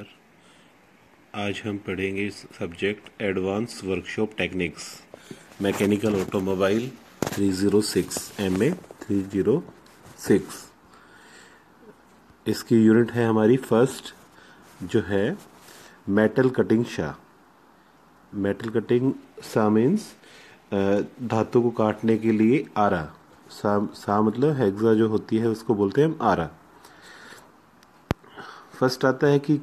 नमस्कार आज हम पढ़ेंगे subject advance workshop techniques mechanical automobile 306 MA 306 इसकी यूनिट है हमारी फर्स्ट जो है metal cutting saw metal cutting saw means धातु को काटने के लिए आरा सा सा मतलब हेग्जा जो होती है उसको बोलते हैं हम आरा फर्स्ट आता है कि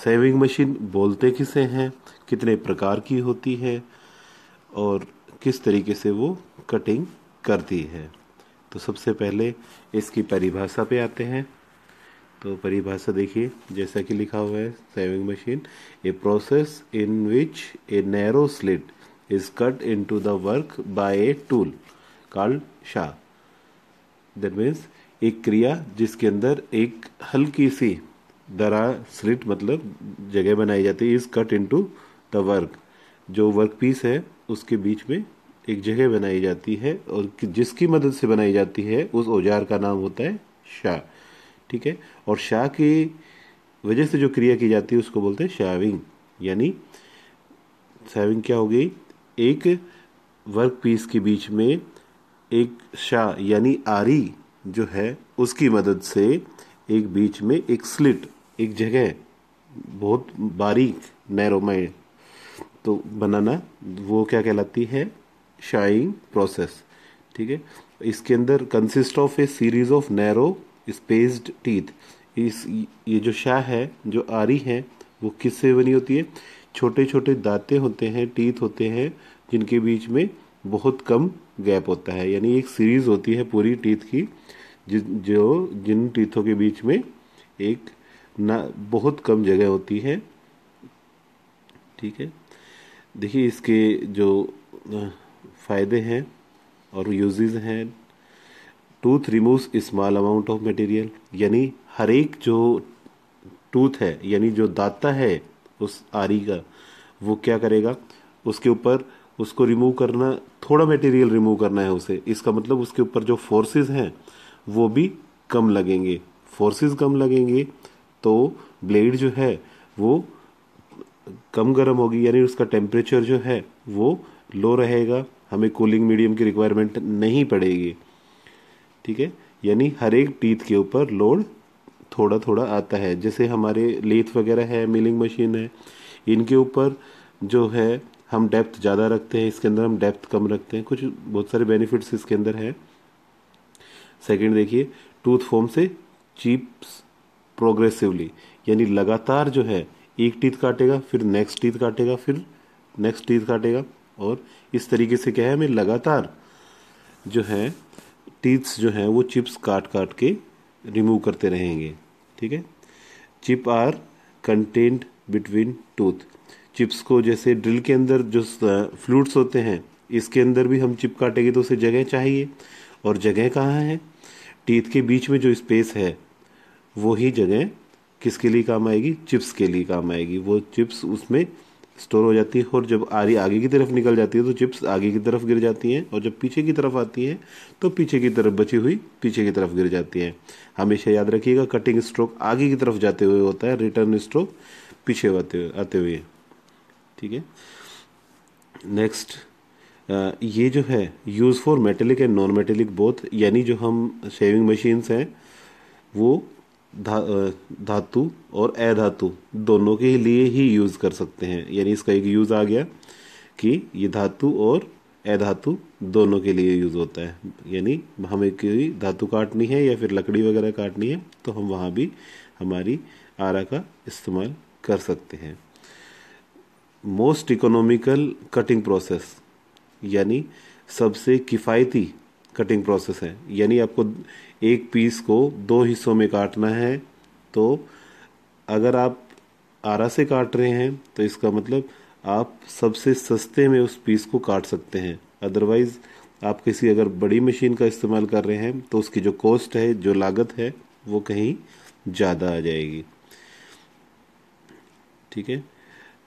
सेविंग मशीन बोलते किसे हैं कितने प्रकार की होती है और किस तरीके से वो कटिंग करती है तो सबसे पहले इसकी परिभाषा पे आते हैं तो परिभाषा देखिए जैसा कि लिखा हुआ है sawing machine a process in which a narrow slit is cut into the work by a tool called saw that means एक क्रिया जिसके अंदर एक हल्की सी दरा स्लिट मतलब जगह बनाई जाती है is cut into the work जो वर्क पीस है उसके बीच में एक जगह बनाई जाती है और जिसकी मदद से बनाई जाती है उस औजार का नाम होता है शाह ठीक है और शाह की वजह से जो क्रिया की जाती है उसको बोलते हैं शाविंग यानी शाविंग क्या हो गई एक वर्क पीस के बीच में एक शाह यानी आरी जो है उसकी मदद से एक बीच में एक स्लिट एक जगह बहुत बारीक नैरो माइंड तो बनाना वो क्या कहलाती है शाइंग प्रोसेस ठीक है इसके अंदर consist of a series of narrow spaced teeth इस ये जो शाह है जो आरी है वो किससे बनी होती है छोटे छोटे दांते होते हैं टीथ होते हैं जिनके बीच में बहुत कम गैप होता है यानी एक सीरीज़ होती है पूरी टीथ की जो जिन टीथों के बीच में एक ना बहुत कम जगह होती है ठीक है देखिए इसके जो फ़ायदे हैं और यूजेस हैं tooth remove small amount of material यानी हर एक जो टूथ है यानी जो दाता है उस आरी का वो क्या करेगा उसके ऊपर उसको रिमूव करना थोड़ा मटेरियल रिमूव करना है उसे इसका मतलब उसके ऊपर जो फोर्सेस हैं वो भी कम लगेंगे फोर्सेस कम लगेंगे तो ब्लेड जो है वो कम गर्म होगी यानी उसका टेम्परेचर जो है वो लो रहेगा हमें कूलिंग मीडियम की रिक्वायरमेंट नहीं पड़ेगी ठीक है यानी हर एक टीथ के ऊपर लोड थोड़ा थोड़ा आता है जैसे हमारे लेथ वगैरह है मिलिंग मशीन है इनके ऊपर जो है हम डेप्थ ज़्यादा रखते हैं इसके अंदर हम डेप्थ कम रखते हैं कुछ बहुत सारे बेनिफिट्स इसके अंदर हैं सेकंड देखिए टूथ फोम से चीप्स प्रोग्रेसिवली यानी लगातार जो है एक टीथ काटेगा फिर नेक्स्ट टीथ काटेगा फिर नेक्स्ट टीथ काटेगा और इस तरीके से क्या है हमें लगातार जो है टीथ्स जो हैं वो चिप्स काट काट के रिमूव करते रहेंगे ठीक है chip are content between tooth chips को जैसे ड्रिल के अंदर जो फ्लूट्स होते हैं इसके अंदर भी हम चिप काटेंगे तो उसे जगह चाहिए और जगह कहाँ है टीथ के बीच में जो स्पेस है वही जगह किसके लिए काम आएगी चिप्स के लिए काम आएगी वो चिप्स उसमें स्टोर हो जाती है और जब आरी आगे की तरफ निकल जाती है तो चिप्स आगे की तरफ गिर जाती हैं और जब पीछे की तरफ आती हैं तो पीछे की तरफ बची हुई पीछे की तरफ गिर जाती हैं हमेशा याद रखिएगा कटिंग स्ट्रोक आगे की तरफ जाते हुए होता है रिटर्न स्ट्रोक पीछे आते हुए आते हुए ठीक है नेक्स्ट ये जो है use for metallic and non metallic both यानी जो हम शेविंग मशीन्स हैं वो धा धातु और अधातु दोनों के लिए ही यूज़ कर सकते हैं यानी इसका एक यूज़ आ गया कि ये धातु और अधातु दोनों के लिए यूज़ होता है यानी हमें कोई धातु काटनी है या फिर लकड़ी वगैरह काटनी है तो हम वहाँ भी हमारी आरा का इस्तेमाल कर सकते हैं मोस्ट इकोनॉमिकल कटिंग प्रोसेस यानी सबसे किफ़ायती कटिंग प्रोसेस है यानी आपको एक पीस को दो हिस्सों में काटना है तो अगर आप आरा से काट रहे हैं तो इसका मतलब आप सबसे सस्ते में उस पीस को काट सकते हैं अदरवाइज़ आप किसी अगर बड़ी मशीन का इस्तेमाल कर रहे हैं तो उसकी जो कॉस्ट है जो लागत है वो कहीं ज़्यादा आ जाएगी ठीक है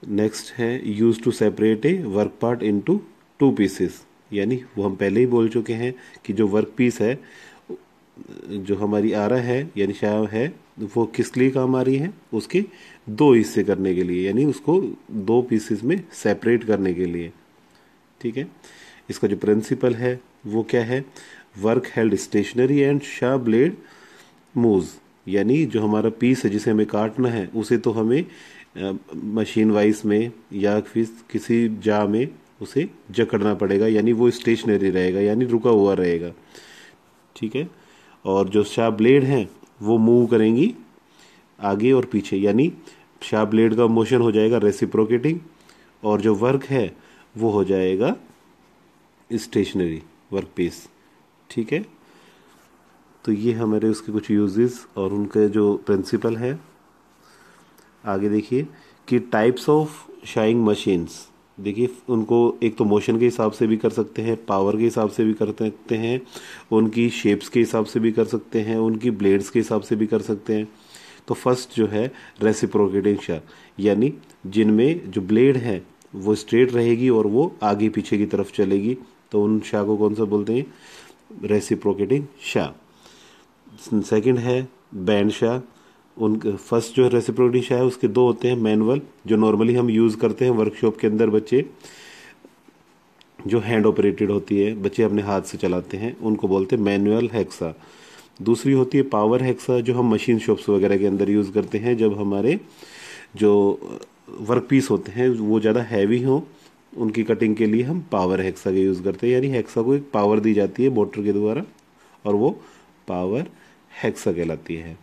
नेक्स्ट है use to separate a work part into pieces यानी वो हम पहले ही बोल चुके हैं कि जो वर्क पीस है जो हमारी आरा है यानी शाह है वो किस लिए काम आ रही है उसके दो हिस्से करने के लिए यानी उसको दो पीसेस में सेपरेट करने के लिए ठीक है इसका जो प्रिंसिपल है वो क्या है work held stationary and saw blade move यानी जो हमारा पीस है जिसे हमें काटना है उसे तो हमें मशीन वाइज में या फिर किसी जा में उसे जकड़ना पड़ेगा यानी वो स्टेशनरी रहेगा यानी रुका हुआ रहेगा ठीक है और जो शार्प ब्लेड हैं वो मूव करेंगी आगे और पीछे यानी शार्प ब्लेड का मोशन हो जाएगा रेसिप्रोकेटिंग और जो वर्क है वो हो जाएगा स्टेशनरी वर्क पीस ठीक है तो ये हमारे उसके कुछ यूजेस और उनके जो प्रिंसिपल हैं आगे देखिए कि टाइप्स ऑफ शाइंग मशीन्स देखिए उनको एक तो मोशन के हिसाब से भी कर सकते हैं पावर के हिसाब से भी कर सकते हैं उनकी शेप्स के हिसाब से भी कर सकते हैं उनकी ब्लेड्स के हिसाब से भी कर सकते हैं तो फर्स्ट जो है रेसिप्रोकेटिंग शार्क यानी जिनमें जो ब्लेड है वो स्ट्रेट रहेगी और वो आगे पीछे की तरफ चलेगी तो उन शाह को कौन सा बोलते हैं रेसिप्रोकेटिंग शाह सेकंड है बैंड शाह उनके फर्स्ट जो रेसिप्रो डिश है उसके दो होते हैं मैनुअल जो नॉर्मली हम यूज़ करते हैं वर्कशॉप के अंदर बच्चे जो हैंड ऑपरेटेड होती है बच्चे अपने हाथ से चलाते हैं उनको बोलते हैं मैनुअल हैक्सा दूसरी होती है पावर हैक्सा जो हम मशीन शॉप्स वगैरह के अंदर यूज़ करते हैं जब हमारे जो वर्क पीस होते हैं वो ज़्यादा हैवी हों उनकी कटिंग के लिए हम पावर हैक्सा का यूज़ करते हैं यानी हैक्सा को एक पावर दी जाती है मोटर के द्वारा और वो पावर हैक्सा कहलाती है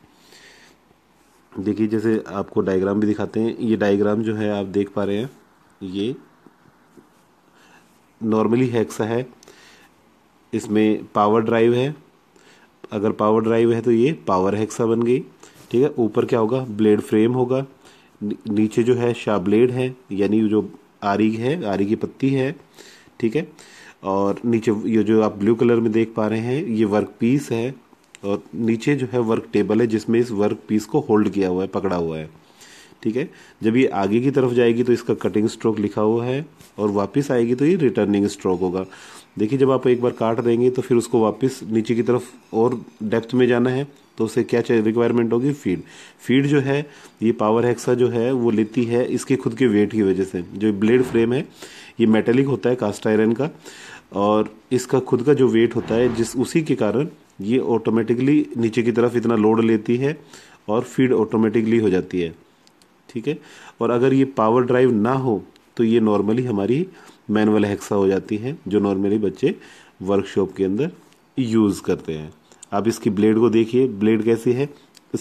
देखिए जैसे आपको डायग्राम भी दिखाते हैं ये डायग्राम जो है आप देख पा रहे हैं ये नॉर्मली हेक्सा है इसमें पावर ड्राइव है अगर पावर ड्राइव है तो ये पावर हेक्सा बन गई ठीक है ऊपर क्या होगा ब्लेड फ्रेम होगा नीचे जो है शाह ब्लेड है यानी जो आरी है आरी की पत्ती है ठीक है और नीचे ये जो आप ब्लू कलर में देख पा रहे हैं ये वर्क पीस है और नीचे जो है वर्क टेबल है जिसमें इस वर्क पीस को होल्ड किया हुआ है पकड़ा हुआ है ठीक है जब ये आगे की तरफ जाएगी तो इसका कटिंग स्ट्रोक लिखा हुआ है और वापस आएगी तो ये रिटर्निंग स्ट्रोक होगा देखिए जब आप एक बार काट देंगे तो फिर उसको वापस नीचे की तरफ और डेप्थ में जाना है तो उसे क्या रिक्वायरमेंट होगी फीड फीड जो है ये पावर हेक्सा जो है वो लेती है इसके खुद के वेट की वजह से जो ब्लेड फ्रेम है ये मेटेलिक होता है कास्ट आयरन का और इसका खुद का जो वेट होता है जिस उसी के कारण ये ऑटोमेटिकली नीचे की तरफ इतना लोड लेती है और फीड ऑटोमेटिकली हो जाती है ठीक है और अगर ये पावर ड्राइव ना हो तो ये नॉर्मली हमारी मैनुअल हेक्सा हो जाती है जो नॉर्मली बच्चे वर्कशॉप के अंदर यूज़ करते हैं आप इसकी ब्लेड को देखिए ब्लेड कैसी है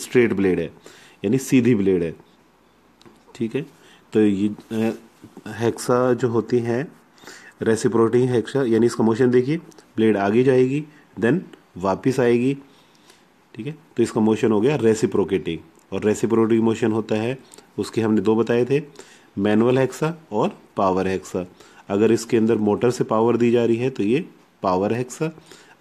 स्ट्रेट ब्लेड है यानी सीधी ब्लेड है ठीक है तो ये हेक्सा जो होती हैं रेसिप्रोटिंग हेक्शा यानी इसका मोशन देखिए ब्लेड आगे जाएगी देन वापस आएगी ठीक है तो इसका मोशन हो गया रेसिप्रोकेटिंग और रेसिप्रोटिंग मोशन होता है उसके हमने दो बताए थे मैनुअल हेक्सा और पावर हेक्सा अगर इसके अंदर मोटर से पावर दी जा रही है तो ये पावर हेक्सा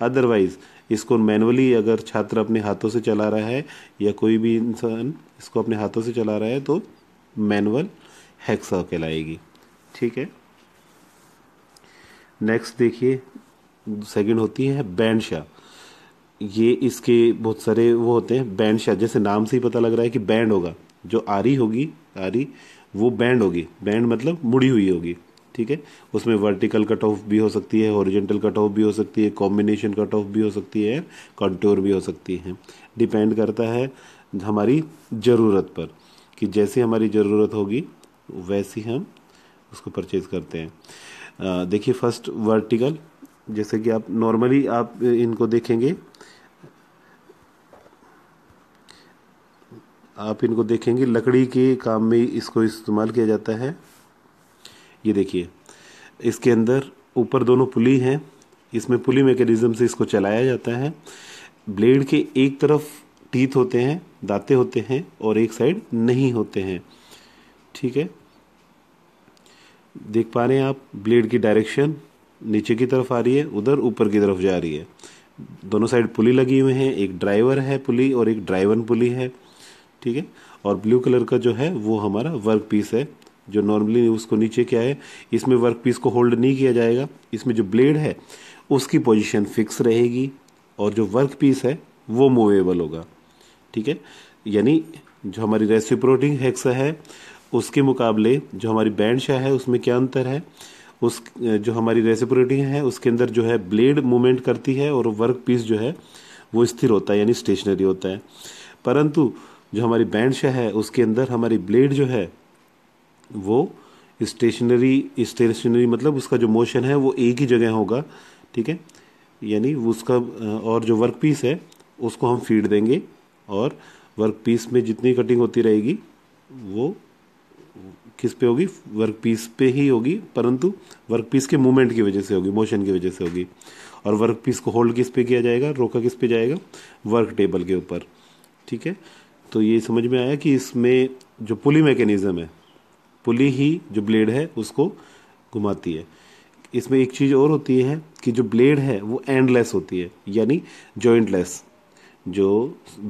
अदरवाइज इसको मैनुअली अगर छात्र अपने हाथों से चला रहा है या कोई भी इंसान इसको अपने हाथों से चला रहा है तो मैनुअल हेक्सा कहलाएगी ठीक है नेक्स्ट देखिए सेकंड होती है बैंडशाह ये इसके बहुत सारे वो होते हैं बैंडशाह जैसे नाम से ही पता लग रहा है कि बैंड होगा जो आरी होगी आरी वो बैंड होगी बैंड मतलब मुड़ी हुई होगी ठीक है उसमें वर्टिकल कट ऑफ भी हो सकती है ओरिजेंटल कट ऑफ भी हो सकती है कॉम्बिनेशन कट ऑफ भी हो सकती है कंट्योर भी हो सकती है डिपेंड करता है हमारी ज़रूरत पर कि जैसी हमारी ज़रूरत होगी वैसी हम उसको परचेज़ करते हैं देखिए फर्स्ट वर्टिकल जैसे कि आप नॉर्मली आप इनको देखेंगे आप इनको देखेंगे लकड़ी के काम में इसको इस्तेमाल किया जाता है ये देखिए इसके अंदर ऊपर दोनों पुली हैं इसमें पुली मैकेनिज्म से इसको चलाया जाता है ब्लेड के एक तरफ टीथ होते हैं दाते होते हैं और एक साइड नहीं होते हैं ठीक है देख पा रहे हैं आप ब्लेड की डायरेक्शन नीचे की तरफ आ रही है उधर ऊपर की तरफ जा रही है दोनों साइड पुली लगी हुई हैं एक ड्राइवर है पुली और एक ड्राइवन पुली है ठीक है और ब्लू कलर का जो है वो हमारा वर्क पीस है जो नॉर्मली उसको नीचे क्या है इसमें वर्क पीस को होल्ड नहीं किया जाएगा इसमें जो ब्लेड है उसकी पोजिशन फिक्स रहेगी और जो वर्क पीस है वो मूवेबल होगा ठीक है यानी जो हमारी रेसिप्रोटिंग हेक्सा है उसके मुकाबले जो हमारी बैंड शाह है उसमें क्या अंतर है उस जो हमारी रेसिप्रोटिंग है उसके अंदर जो है ब्लेड मूवमेंट करती है और वर्क पीस जो है वो स्थिर होता है यानी स्टेशनरी होता है परंतु जो हमारी बैंड शाह है उसके अंदर हमारी ब्लेड जो है वो स्टेशनरी स्टेशनरी मतलब उसका जो मोशन है वो एक ही जगह होगा ठीक है यानी उसका और जो वर्क पीस है उसको हम फीड देंगे और वर्क पीस में जितनी कटिंग होती रहेगी वो किस पे होगी वर्क पीस पे ही होगी परंतु वर्क पीस के मूवमेंट की वजह से होगी मोशन की वजह से होगी और वर्क पीस को होल्ड किस पे किया जाएगा रोका किस पे जाएगा वर्क टेबल के ऊपर ठीक है तो ये समझ में आया कि इसमें जो पुली मैकेनिज़्म है पुली ही जो ब्लेड है उसको घुमाती है इसमें एक चीज़ और होती है कि जो ब्लेड है वो एंडलेस होती है यानी जॉइंटलेस जो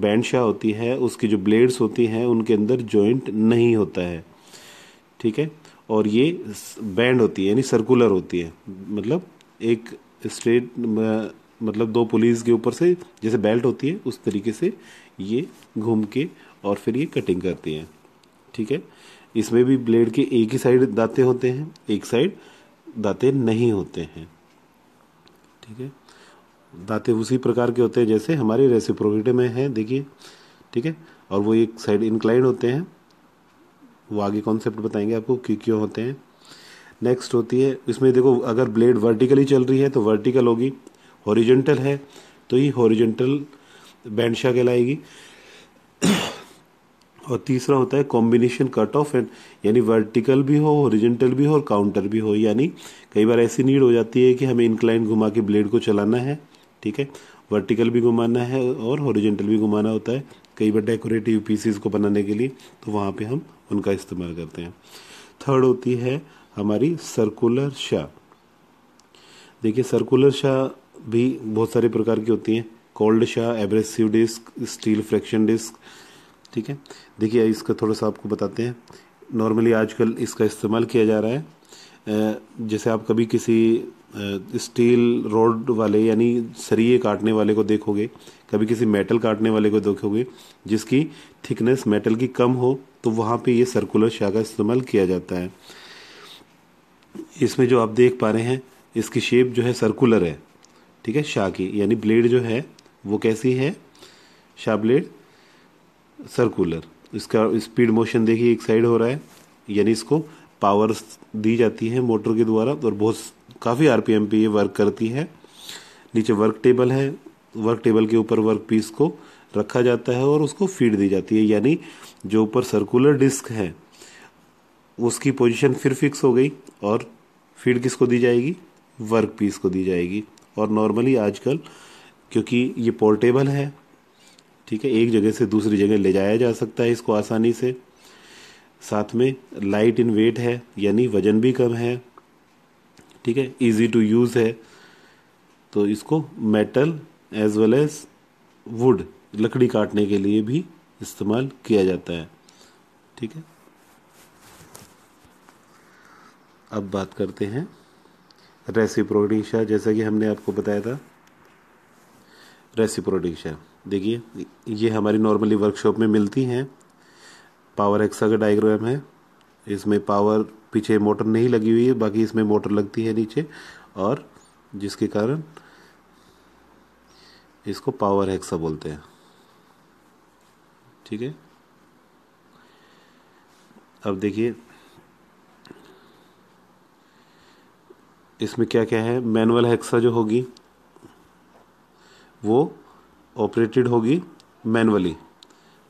बैंडशाह होती है उसकी जो ब्लेड्स होती हैं उनके अंदर जॉइंट नहीं होता है ठीक है और ये बैंड होती है यानी सर्कुलर होती है मतलब एक स्ट्रेट मतलब दो पुलिस के ऊपर से जैसे बेल्ट होती है उस तरीके से ये घूम के और फिर ये कटिंग करती है ठीक है इसमें भी ब्लेड के एक ही साइड दाते होते हैं एक साइड दाते नहीं होते हैं ठीक है दाते उसी प्रकार के होते हैं जैसे हमारे रेसिप्रोकेटे में हैं देखिए ठीक है और वो एक साइड इंक्लाइंड होते हैं वो आगे कॉन्सेप्ट बताएंगे आपको क्यों क्यों होते हैं नेक्स्ट होती है इसमें देखो अगर ब्लेड वर्टिकली चल रही है तो वर्टिकल होगी हॉरिजेंटल है तो ये हॉरिजेंटल बैंडशा कहलाएगी और तीसरा होता है कॉम्बिनेशन कट ऑफ एंड यानी वर्टिकल भी हो हॉरिजेंटल भी हो और काउंटर भी हो यानी कई बार ऐसी नीड हो जाती है कि हमें इंक्लाइन घुमा के ब्लेड को चलाना है ठीक है वर्टिकल भी घुमाना है और हॉरिजेंटल भी घुमाना होता है कई बार डेकोरेटिव पीसीज को बनाने के लिए तो वहाँ पे हम उनका इस्तेमाल करते हैं थर्ड होती है हमारी सर्कुलर शाह देखिए सर्कुलर शाह भी बहुत सारे प्रकार की होती हैं cold saw abrasive disc steel friction disc ठीक है देखिए इसका थोड़ा सा आपको बताते हैं नॉर्मली आजकल इसका इस्तेमाल किया जा रहा है जैसे आप कभी किसी स्टील रोड वाले यानी सरिये काटने वाले को देखोगे कभी किसी मेटल काटने वाले को देखोगे जिसकी थिकनेस मेटल की कम हो तो वहाँ पे ये सर्कुलर शाह का इस्तेमाल किया जाता है इसमें जो आप देख पा रहे हैं इसकी शेप जो है सर्कुलर है ठीक है शाह की यानी ब्लेड जो है वो कैसी है शाह ब्लेड सर्कुलर इसका स्पीड मोशन देखिए एक साइड हो रहा है यानी इसको पावर दी जाती है मोटर के द्वारा और बहुत काफ़ी एम पे ये वर्क करती है नीचे वर्क टेबल है वर्क टेबल के ऊपर वर्क पीस को रखा जाता है और उसको फीड दी जाती है यानी जो ऊपर सर्कुलर डिस्क है उसकी पोजीशन फिर फिक्स हो गई और फीड किसको दी जाएगी वर्क पीस को दी जाएगी और नॉर्मली आजकल क्योंकि ये पोर्टेबल है ठीक है एक जगह से दूसरी जगह ले जाया जा सकता है इसको आसानी से साथ में लाइट इन वेट है यानी वजन भी कम है ठीक है इजी टू यूज़ है तो इसको metal as well as wood लकड़ी काटने के लिए भी इस्तेमाल किया जाता है ठीक है अब बात करते हैं रेसिप्रोडिशा जैसा कि हमने आपको बताया था रेसिप्रोडिशा देखिए ये हमारी नॉर्मली वर्कशॉप में मिलती हैं पावर एक्सा का डायग्राम है इसमें पावर पीछे मोटर नहीं लगी हुई है बाकी इसमें मोटर लगती है नीचे और जिसके कारण इसको पावर हेक्सा बोलते हैं ठीक है अब देखिए इसमें क्या क्या है मैनुअल हेक्सा जो होगी वो ऑपरेटेड होगी मैनुअली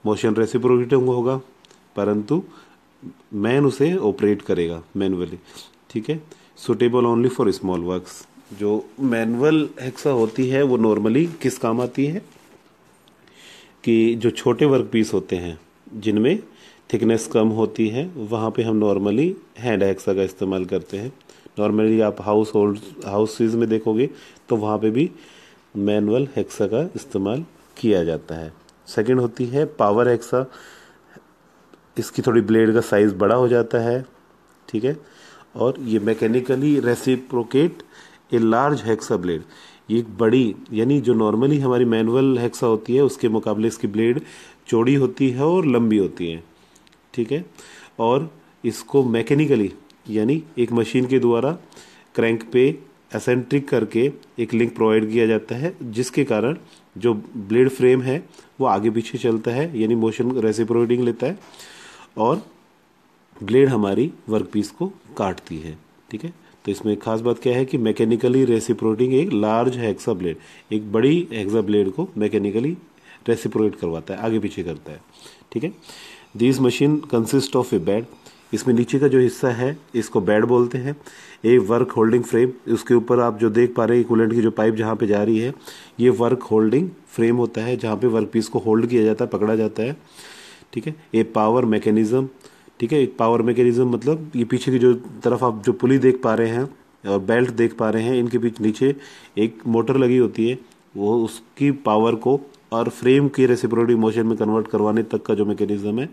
मोशन रेसिप्रोकेट तो होगा परंतु मैन उसे ऑपरेट करेगा मैनुअली ठीक है suitable only for small works जो मैनुअल हेक्सा होती है वो नॉर्मली किस काम आती है कि जो छोटे वर्क पीस होते हैं जिनमें थिकनेस कम होती है वहाँ पे हम नॉर्मली हैंड एक्सा का इस्तेमाल करते हैं नॉर्मली आप हाउस होल्ड हाउसेज में देखोगे तो वहाँ पे भी मैनुअल हेक्सा का इस्तेमाल किया जाता है सेकंड होती है पावर हेक्सा इसकी थोड़ी ब्लेड का साइज़ बड़ा हो जाता है ठीक है और ये mechanically reciprocate a large hacksaw blade ये बड़ी यानी जो नॉर्मली हमारी मैनुअल हेक्सा होती है उसके मुकाबले इसकी ब्लेड चौड़ी होती है और लंबी होती है ठीक है और इसको मैकेनिकली यानी एक मशीन के द्वारा क्रैंक पे एसेंट्रिक करके एक लिंक प्रोवाइड किया जाता है जिसके कारण जो ब्लेड फ्रेम है वो आगे पीछे चलता है यानी मोशन रेसिप्रोडिंग लेता है और ब्लेड हमारी वर्क पीस को काटती है ठीक है तो इसमें खास बात क्या है कि मैकेनिकली रेसिप्रोटिंग एक लार्ज हेक्सा ब्लेड एक बड़ी हेक्सा ब्लेड को मैकेनिकली रेसिप्रोट करवाता है आगे पीछे करता है ठीक है this machine consist of a bed इसमें नीचे का जो हिस्सा है इसको बेड बोलते हैं ए वर्क होल्डिंग फ्रेम उसके ऊपर आप जो देख पा रहे हैं कूलेंट की जो पाइप जहाँ पे जा रही है ये वर्क होल्डिंग फ्रेम होता है जहाँ पे वर्क पीस को होल्ड किया जाता है पकड़ा जाता है ठीक है ए पावर मैकेनिज्म ठीक है एक पावर मैकेनिज्म मतलब ये पीछे की जो तरफ आप जो पुली देख पा रहे हैं और बेल्ट देख पा रहे हैं इनके बीच नीचे एक मोटर लगी होती है वो उसकी पावर को और फ्रेम के रेसिप्रोटी मोशन में कन्वर्ट करवाने तक का जो मैकेनिज़्म है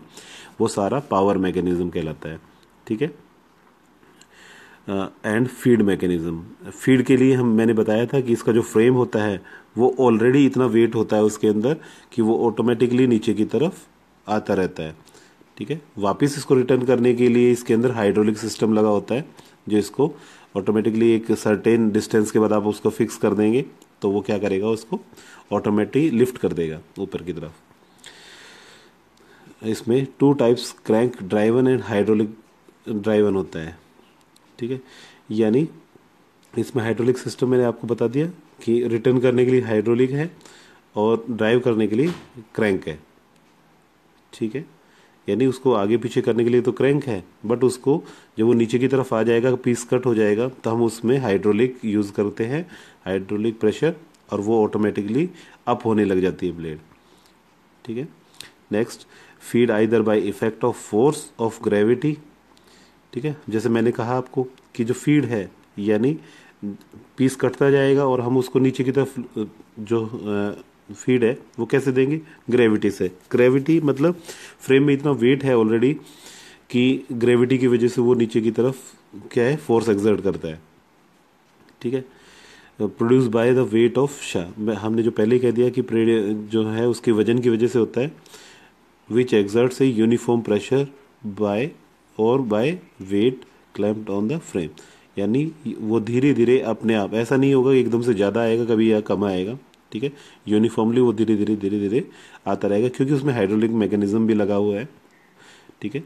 वो सारा पावर मैकेनिज़्म कहलाता है ठीक है एंड फीड मैकेनिज़्म फीड के लिए हम मैंने बताया था कि इसका जो फ्रेम होता है वो ऑलरेडी इतना वेट होता है उसके अंदर कि वो ऑटोमेटिकली नीचे की तरफ आता रहता है ठीक है वापस इसको रिटर्न करने के लिए इसके अंदर हाइड्रोलिक सिस्टम लगा होता है जो इसको ऑटोमेटिकली एक सर्टेन डिस्टेंस के बाद आप उसको फिक्स कर देंगे तो वो क्या करेगा उसको ऑटोमेटिक लिफ्ट कर देगा ऊपर की तरफ इसमें two types crank driven and hydraulic driven होता है ठीक है यानी इसमें हाइड्रोलिक सिस्टम मैंने आपको बता दिया कि रिटर्न करने के लिए हाइड्रोलिक है और ड्राइव करने के लिए क्रैंक है ठीक है यानी उसको आगे पीछे करने के लिए तो क्रैंक है बट उसको जब वो नीचे की तरफ आ जाएगा पीस कट हो जाएगा तो हम उसमें हाइड्रोलिक यूज़ करते हैं हाइड्रोलिक प्रेशर और वो ऑटोमेटिकली अप होने लग जाती है ब्लेड ठीक है next feed either by effect of force of gravity ठीक है जैसे मैंने कहा आपको कि जो फीड है यानी पीस कटता जाएगा और हम उसको नीचे की तरफ जो फीड है वो कैसे देंगे ग्रेविटी से ग्रेविटी मतलब फ्रेम में इतना वेट है ऑलरेडी कि ग्रेविटी की वजह से वो नीचे की तरफ क्या है फोर्स एग्जर्ट करता है ठीक है produce by the weight of saw हमने जो पहले कह दिया कि जो है उसके वजन की वजह से होता है which exerts uniform pressure by और by weight clamped on the frame यानी वो धीरे धीरे अपने आप ऐसा नहीं होगा एकदम से ज़्यादा आएगा कभी या कम आएगा ठीक है यूनिफॉर्मली वो धीरे धीरे धीरे धीरे आता रहेगा क्योंकि उसमें हाइड्रोलिक मैकेनिज्म भी लगा हुआ है ठीक है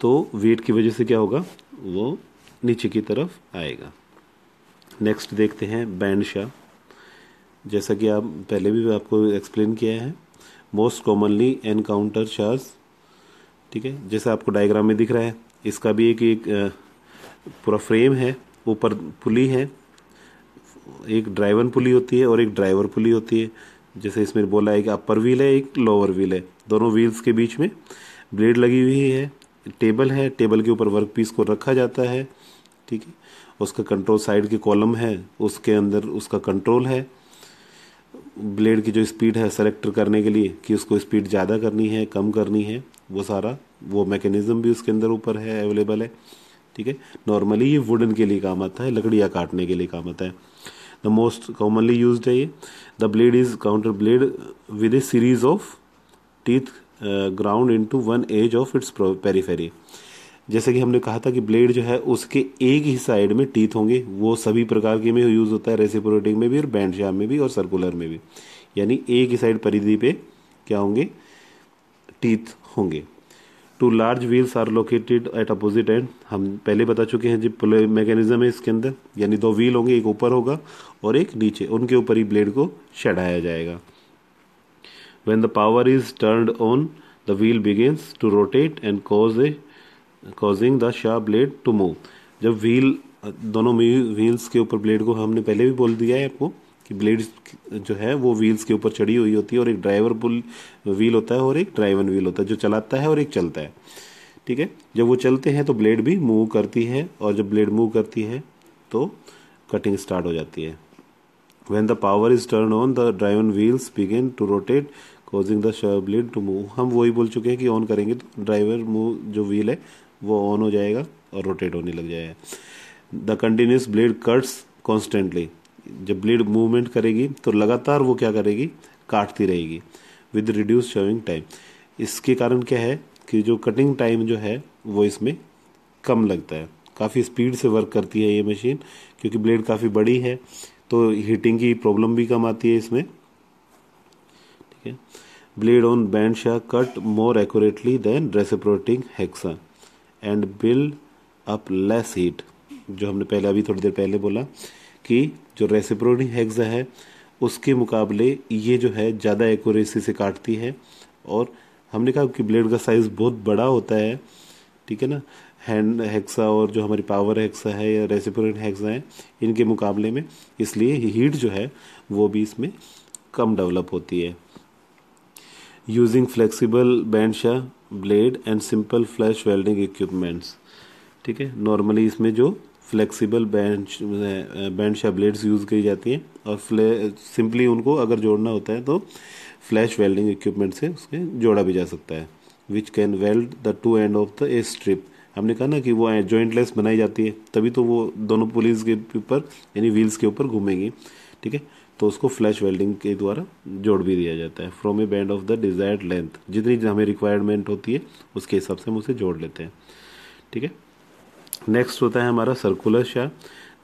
तो वेट की वजह से क्या होगा वो नीचे की तरफ आएगा नेक्स्ट देखते हैं बैंड शाह जैसा कि आप पहले भी आपको एक्सप्लेन किया है मोस्ट कॉमनली एनकाउंटर शार्स ठीक है जैसा आपको डायग्राम में दिख रहा है इसका भी एक, एक पूरा फ्रेम है ऊपर पुली है एक ड्राइवर पुली होती है और एक ड्राइवर पुली होती है जैसे इसमें बोला है कि अपर व्हील है एक लोअर व्हील है दोनों व्हील्स के बीच में ब्लेड लगी हुई है टेबल है टेबल के ऊपर वर्क पीस को रखा जाता है ठीक है उसका कंट्रोल साइड के कॉलम है उसके अंदर उसका कंट्रोल है ब्लेड की जो स्पीड है सेलेक्ट करने के लिए कि उसको स्पीड ज़्यादा करनी है कम करनी है वो सारा वो मैकेनिज़्म भी उसके अंदर ऊपर है अवेलेबल है ठीक है नॉर्मली ये वुडन के लिए काम आता है लकड़ियाँ काटने के लिए काम आता है द मोस्ट कॉमनली यूज है ये the blade is counter blade with a series of teeth ground into one edge of its periphery जैसे कि हमने कहा था कि ब्लेड जो है उसके एक ही साइड में टीथ होंगे वो सभी प्रकार के में यूज़ होता है रेसिपोरेटिंग में भी और बैंड श्याम में भी और सर्कुलर में भी यानी एक ही साइड परिधि पे क्या होंगे टीथ होंगे two large wheels are located at opposite end हम पहले बता चुके हैं जी मैकेनिज्म है इसके अंदर यानी दो व्हील होंगे एक ऊपर होगा और एक नीचे उनके ऊपर ही ब्लेड को चढ़ाया जाएगा when the power is turn on the wheel begins to rotate and cause a causing the sharp blade to move जब व्हील दोनों व्हील्स के ऊपर ब्लेड को हमने पहले भी बोल दिया है आपको कि ब्लेड्स जो है वो व्हील्स के ऊपर चढ़ी हुई होती है और एक ड्राइवर पुल व्हील होता है और एक ड्राइवन व्हील होता है जो चलाता है और एक चलता है ठीक है जब वो चलते हैं तो ब्लेड भी मूव करती है और जब ब्लेड मूव करती है तो कटिंग स्टार्ट हो जाती है when the power is turn on the driven wheels begin to rotate causing the blade to move हम वही बोल चुके हैं कि ऑन करेंगे तो ड्राइवर मूव जो व्हील है वो ऑन हो जाएगा और रोटेट होने लग जाएगा the continuous blade cuts constantly जब ब्लेड मूवमेंट करेगी तो लगातार वो क्या करेगी काटती रहेगी विद रिड्यूस शोविंग टाइम इसके कारण क्या है कि जो कटिंग टाइम जो है वो इसमें कम लगता है काफ़ी स्पीड से वर्क करती है ये मशीन क्योंकि ब्लेड काफ़ी बड़ी है तो हीटिंग की प्रॉब्लम भी कम आती है इसमें ठीक है blade on band saw cut more accurately than reciprocating hacksaw and build up less heat जो हमने पहले अभी थोड़ी देर पहले बोला कि जो रेसिप्रोनी हेक्सा है उसके मुकाबले ये जो है ज़्यादा एकोरेसी से काटती है और हमने कहा कि ब्लेड का साइज़ बहुत बड़ा होता है ठीक है ना हैंड हेक्सा और जो हमारी पावर हेक्सा है या रेसिप्रोन हेक्सा है इनके मुकाबले में इसलिए हीट जो है वो भी इसमें कम डेवलप होती है using flexible bandsaw blade and simple flash welding equipments ठीक है नॉर्मली इसमें जो फ्लेक्सिबल बेंच बेंच या ब्लेड्स यूज़ की जाती हैं और फ्ले सिंपली उनको अगर जोड़ना होता है तो फ्लैश वेल्डिंग इक्विपमेंट से उसके जोड़ा भी जा सकता है which can weld the two end of the a strip हमने कहा ना कि वो जॉइंटलेस बनाई जाती है तभी तो वो दोनों पुलिस के ऊपर यानी व्हील्स के ऊपर घूमेंगी ठीक है तो उसको फ्लैश वेल्डिंग के द्वारा जोड़ भी दिया जाता है from a band of the desired length जितनी हमें रिक्वायरमेंट होती है उसके हिसाब से हम उसे जोड़ लेते हैं ठीक है नेक्स्ट होता है हमारा सर्कुलर शाह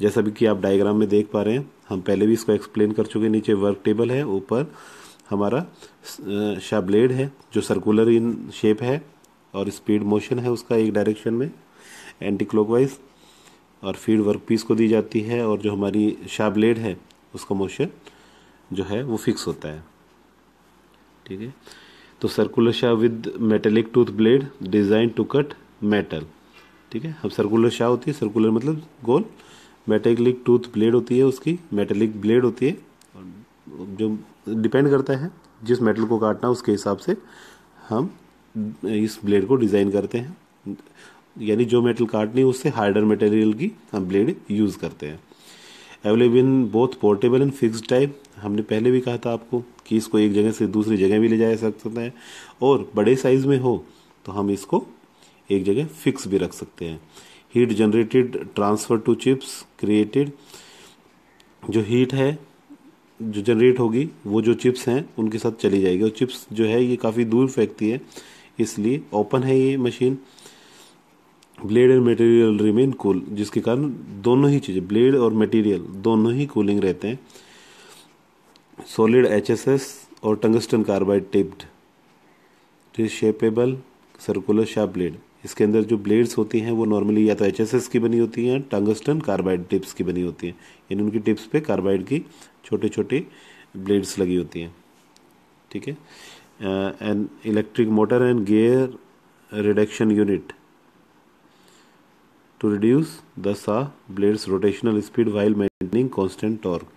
जैसा भी कि आप डायग्राम में देख पा रहे हैं हम पहले भी इसको एक्सप्लेन कर चुके हैं नीचे वर्क टेबल है ऊपर हमारा शाह ब्लेड है जो सर्कुलर इन शेप है और स्पीड मोशन है उसका एक डायरेक्शन में एंटी क्लॉकवाइज और फीड वर्क पीस को दी जाती है और जो हमारी शाह ब्लेड है उसका मोशन जो है वो फिक्स होता है ठीक है तो circular saw with metallic tooth blade design to cut metal ठीक है अब सर्कुलर शाह होती है सर्कुलर मतलब गोल मेटेलिक टूथ ब्लेड होती है उसकी मेटेलिक ब्लेड होती है और जो डिपेंड करता है जिस मेटल को काटना उसके हिसाब से हम इस ब्लेड को डिज़ाइन करते हैं यानी जो मेटल काटनी है उससे हार्डर मटेरियल की हम ब्लेड यूज़ करते हैं available in both portable and fix type हमने पहले भी कहा था आपको कि इसको एक जगह से दूसरी जगह भी ले जाया जा सकता है और बड़े साइज़ में हो तो हम इसको एक जगह फिक्स भी रख सकते हैं heat generated transfer to chips created जो हीट है जो जनरेट होगी वो जो चिप्स हैं उनके साथ चली जाएगी और चिप्स जो है ये काफ़ी दूर फेंकती है इसलिए ओपन है ये machine blade and material remain cool जिसके कारण दोनों ही चीज़ें ब्लेड और मटेरियल दोनों ही कूलिंग रहते हैं सॉलिड एच और tungsten carbide tipped shapeable circular sharp blade इसके अंदर जो ब्लेड्स होती हैं वो नॉर्मली या तो एच की बनी होती हैं टंगस्टन कार्बाइड टिप्स की बनी होती हैं यानी उनकी टिप्स पे कार्बाइड की छोटे छोटे ब्लेड्स लगी होती हैं ठीक है an electric motor and gear reduction unit to reduce the saw blades rotational speed while maintaining constant torque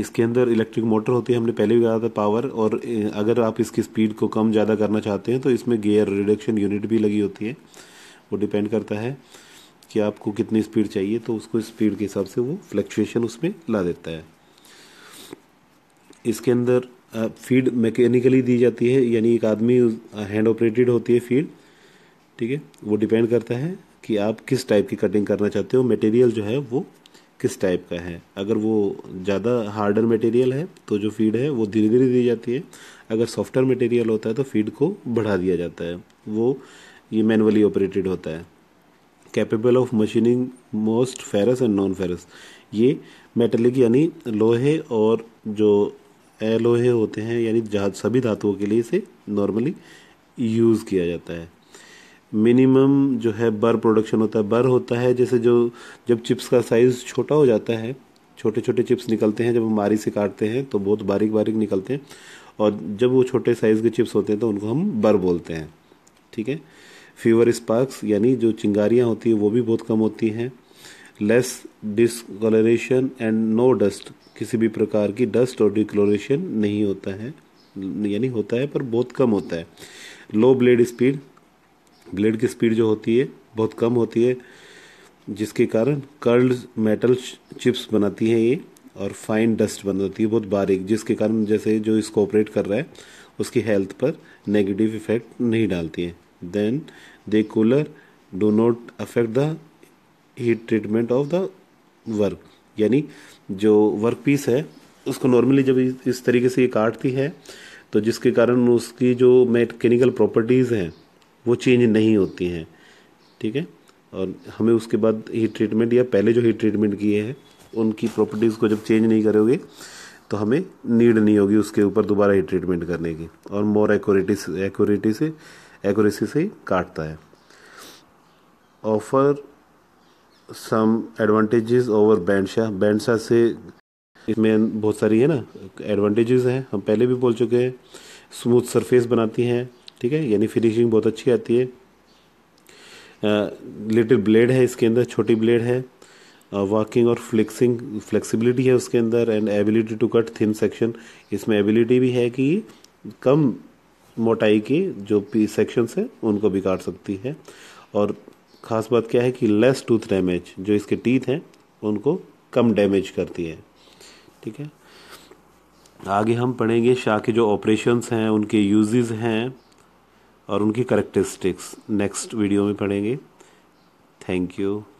इसके अंदर इलेक्ट्रिक मोटर होती है हमने पहले भी कहा था पावर और अगर आप इसकी स्पीड को कम ज़्यादा करना चाहते हैं तो इसमें गियर रिडक्शन यूनिट भी लगी होती है वो डिपेंड करता है कि आपको कितनी स्पीड चाहिए तो उसको स्पीड के हिसाब से वो फ्लक्चुएशन उसमें ला देता है इसके अंदर फीड मैकेनिकली दी जाती है यानी एक आदमी हैंड ऑपरेटेड होती है फीड ठीक है वो डिपेंड करता है कि आप किस टाइप की कटिंग करना चाहते हो मटेरियल जो है वो किस टाइप का है अगर वो ज़्यादा हार्डर मटेरियल है तो जो फीड है वो धीरे धीरे दी जाती है अगर सॉफ्टवेयर मटेरियल होता है तो फीड को बढ़ा दिया जाता है वो ये मैनुअली ऑपरेटेड होता है capable of machining most ferrous and non ferrous ये मेटलिक यानी लोहे और जो एलोहे लोहे होते हैं यानी सभी धातुओं के लिए इसे नॉर्मली यूज़ किया जाता है मिनिमम जो है बर प्रोडक्शन होता है बर होता है जैसे जो जब चिप्स का साइज़ छोटा हो जाता है छोटे छोटे चिप्स निकलते हैं जब हम बारी से काटते हैं तो बहुत बारीक बारीक निकलते हैं और जब वो छोटे साइज़ के चिप्स होते हैं तो उनको हम बर बोलते हैं ठीक है फीवर स्पार्क्स यानी जो चिंगारियाँ होती हैं वो भी बहुत कम होती हैं less discolouration and no dust किसी भी प्रकार की डस्ट और डिक्लोरेशन नहीं होता है यानी होता है पर बहुत कम होता है लो ब्लेड स्पीड ब्लेड की स्पीड जो होती है बहुत कम होती है जिसके कारण कर्ल्ड मेटल चिप्स बनाती हैं ये और फाइन डस्ट बनाती है बहुत बारीक जिसके कारण जैसे जो इसको ऑपरेट कर रहा है उसकी हेल्थ पर नेगेटिव इफेक्ट नहीं डालती है then they cooler do not affect the heat treatment of the work यानी जो वर्क पीस है उसको नॉर्मली जब इस तरीके से ये काटती है तो जिसके कारण उसकी जो मैकेनिकल प्रॉपर्टीज़ हैं वो चेंज नहीं होती हैं ठीक है और हमें उसके बाद ही ट्रीटमेंट या पहले जो ही ट्रीटमेंट किए हैं उनकी प्रॉपर्टीज़ को जब चेंज नहीं करोगे तो हमें नीड नहीं होगी उसके ऊपर दोबारा ही ट्रीटमेंट करने की और मोर एक्यूरेटी एक्यूरेटी से एक्यूरेसी से काटता है offer some advantages over bandsaw bandsaw से इसमें बहुत सारी है ना एडवांटेजेस हैं हम पहले भी बोल चुके हैं स्मूथ सरफेस बनाती हैं ठीक है यानी फिनिशिंग बहुत अच्छी आती है लिटिल ब्लेड है इसके अंदर छोटी ब्लेड है वर्किंग और फ्लेक्सिंग फ्लेक्सिबिलिटी है उसके अंदर and ability to cut thin section इसमें एबिलिटी भी है कि कम मोटाई के जो पी सेक्शंस हैं उनको भी काट सकती है और ख़ास बात क्या है कि लेस टूथ डैमेज जो इसके टीथ हैं उनको कम डैमेज करती है ठीक है आगे हम पढ़ेंगे शाह के जो ऑपरेशंस हैं उनके यूजेस हैं और उनकी करेक्टरिस्टिक्स नेक्स्ट वीडियो में पढ़ेंगे थैंक यू